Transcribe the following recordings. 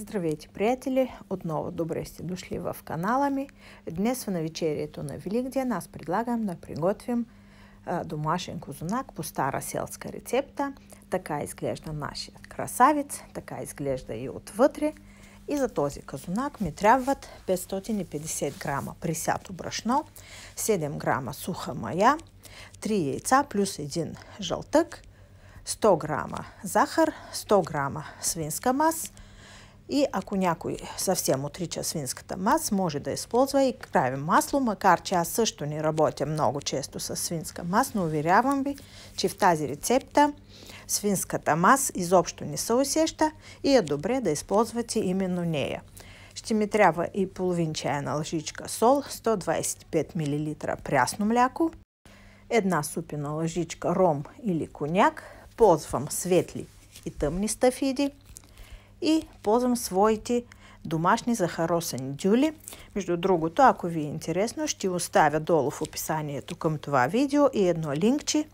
Здравейте, приятели! Отново добре сте дошли в канала ми. Днес в навечерието на Велик ден аз предлагам да приготвим домашен козунак по стара селска рецепта. Така изглежда нашия красавец, така изглежда и отвътре. И за този казунак ми трябват 550 грама присято брашно, 7 грама суха мая, 3 яйца плюс 1 жълтък, 100 грама захар, 100 грама свинска маса, и ако някой съвсем отрича свинската мас, може да използва и краве масло, макар че аз също не работя много често с свинска мас, но уверявам ви, че в тази рецепта свинската мас изобщо не се усеща и е добре да използвате именно нея. Ще ми трябва и половин чайна лъжичка сол, 125 мл прясно мляко, една супена лъжичка ром или коняк, ползвам светли и тъмни стафиди, и ползвам своите домашни захаросани дюли. Между другото, ако ви е интересно, ще оставя долу в описанието към това видео и едно линкче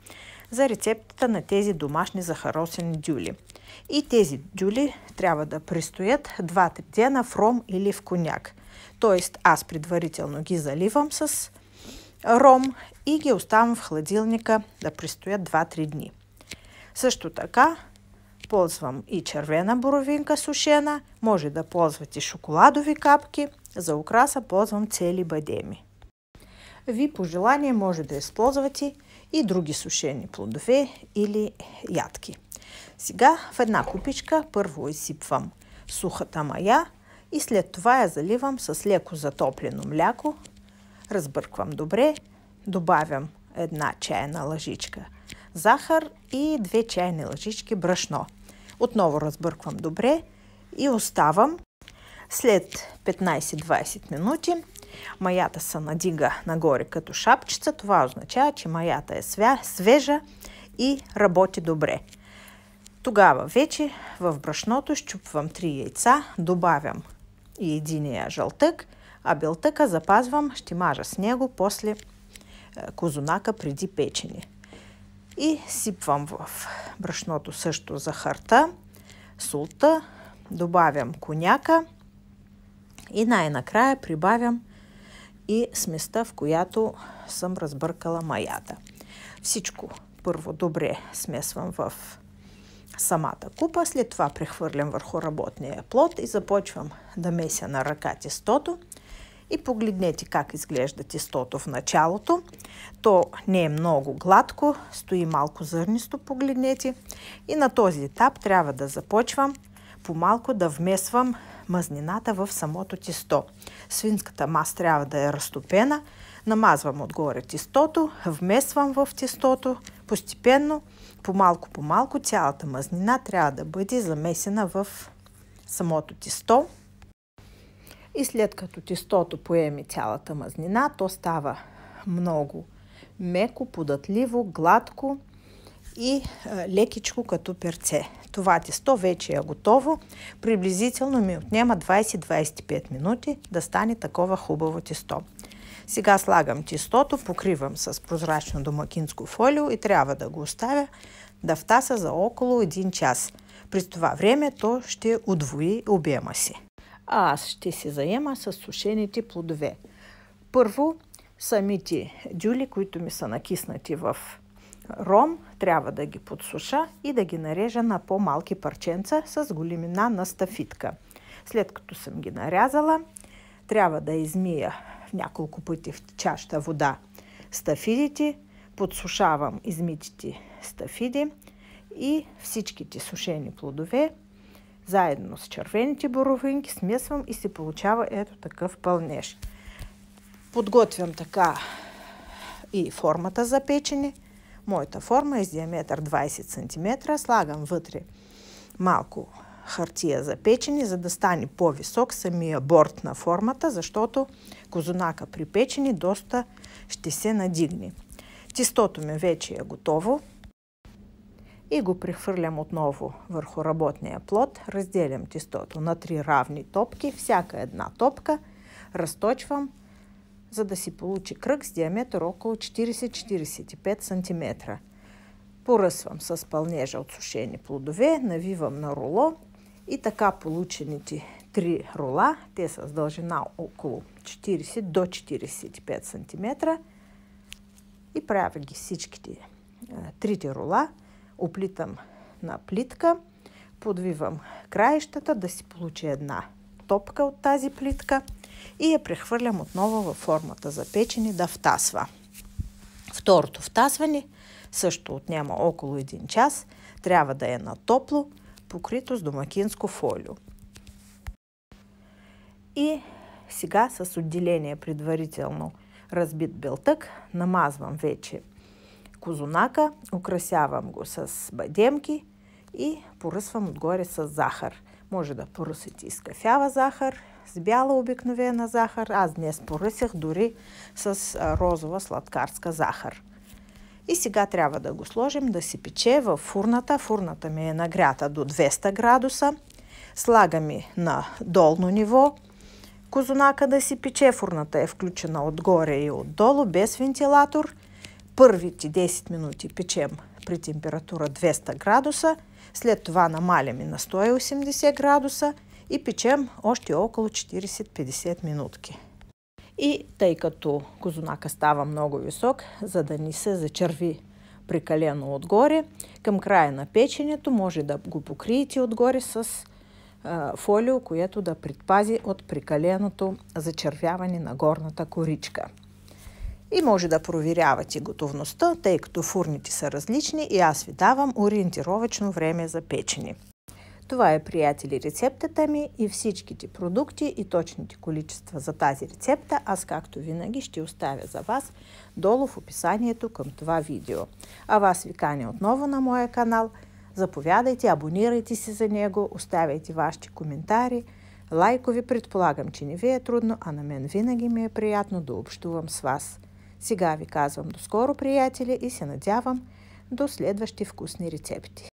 за рецептата на тези домашни захаросени дюли. И тези дюли трябва да престоят 2-3 дена в ром или в коняк. Тоест аз предварително ги заливам с ром и ги оставам в хладилника да престоят 2-3 дни. Също така използвам и червена боровинка сушена, може да ползвате шоколадови капки, за украса ползвам цели бадеми. Ви по желание може да използвате и други сушени плодове или ядки. Сега в една купичка първо изсипвам сухата мая и след това я заливам с леко затоплено мляко. Разбърквам добре, добавям една чайна лъжичка захар и две чайни лъжички брашно. Отново разбърквам добре и оставам. След 15-20 минути маята се надига нагоре като шапчица. Това означава, че маята е свежа и работи добре. Тогава вече в брашното щупвам 3 яйца, добавям и единия жълтък, а белтъка запазвам, ще мажа с него после е, козунака преди печене. И сипвам в брашното също захарта, султа, добавям коняка и най-накрая прибавям и сместа, в която съм разбъркала маята. Всичко първо добре смесвам в самата купа, след това прехвърлям върху работния плод и започвам да меся на ръка тестото и погледнете как изглежда тестото в началото. То не е много гладко, стои малко зърнисто, погледнете. И на този етап трябва да започвам по-малко да вмесвам мазнината в самото тесто. Свинската мас трябва да е разтопена. Намазвам отгоре тестото, вмесвам в тестото постепенно, по-малко по-малко цялата мазнина трябва да бъде замесена в самото тесто. И след като тестото поеме цялата мазнина, то става много меко, податливо, гладко и е, лекичко като перце. Това тесто вече е готово. Приблизително ми отнема 20-25 минути да стане такова хубаво тесто. Сега слагам тестото, покривам с прозрачно домакинско фолио и трябва да го оставя да втаса за около 1 час. През това време то ще удвои обема си а аз ще се заема с сушените плодове. Първо, самите дюли, които ми са накиснати в ром, трябва да ги подсуша и да ги нарежа на по-малки парченца с големина на стафитка. След като съм ги нарязала, трябва да измия няколко пъти в чаща вода стафидите, подсушавам измитите стафиди и всичките сушени плодове – заедно с червените боровинки смесвам и се получава ето такъв пълнеж. Подготвям така и формата за печене. Моята форма е с диаметър 20 см. Слагам вътре малко хартия за печени, за да стане по-висок самия борт на формата, защото козунака при печене доста ще се надигне. Тестото ми вече е готово и го прехвърлям отново върху работния плод. Разделям тестото на три равни топки, всяка една топка. Разточвам, за да си получи кръг с диаметър около 40-45 см. Поръсвам с пълнежа от сушени плодове, навивам на руло, и така получените три рула, те са с дължина около 40 до 45 см и правя ги всичките трите рула оплитам на плитка, подвивам краищата да си получи една топка от тази плитка и я прехвърлям отново във формата за печени да втасва. Второто втасване също отнема около 1 час. Трябва да е на топло, покрито с домакинско фолио. И сега с отделение предварително разбит белтък намазвам вече козунака, украсявам го с бадемки и поръсвам отгоре с захар. Може да поръсите и с кафява захар, с бяла обикновена захар. Аз днес поръсях дори с розова сладкарска захар. И сега трябва да го сложим да си пече в фурната. Фурната ми е нагрята до 200 градуса. Слагаме на долно ниво козунака да си пече. Фурната е включена отгоре и отдолу без вентилатор – първите 10 минути печем при температура 200 градуса, след това намаляме на 180 градуса и печем още около 40-50 минутки. И тъй като козунака става много висок, за да не се зачерви прекалено отгоре, към края на печенето може да го покриете отгоре с фолио, което да предпази от прекаленото зачервяване на горната коричка и може да проверявате готовността, тъй като фурните са различни и аз ви давам ориентировачно време за печени. Това е, приятели, рецептата ми и всичките продукти и точните количества за тази рецепта аз както винаги ще оставя за вас долу в описанието към това видео. А вас ви каня отново на моя канал. Заповядайте, абонирайте се за него, оставяйте вашите коментари. Лайкови предполагам, че не ви е трудно, а на мен винаги ми е приятно да общувам с вас. Сега ви казвам до скоро, приятели, и се надявам до следващи вкусни рецепти.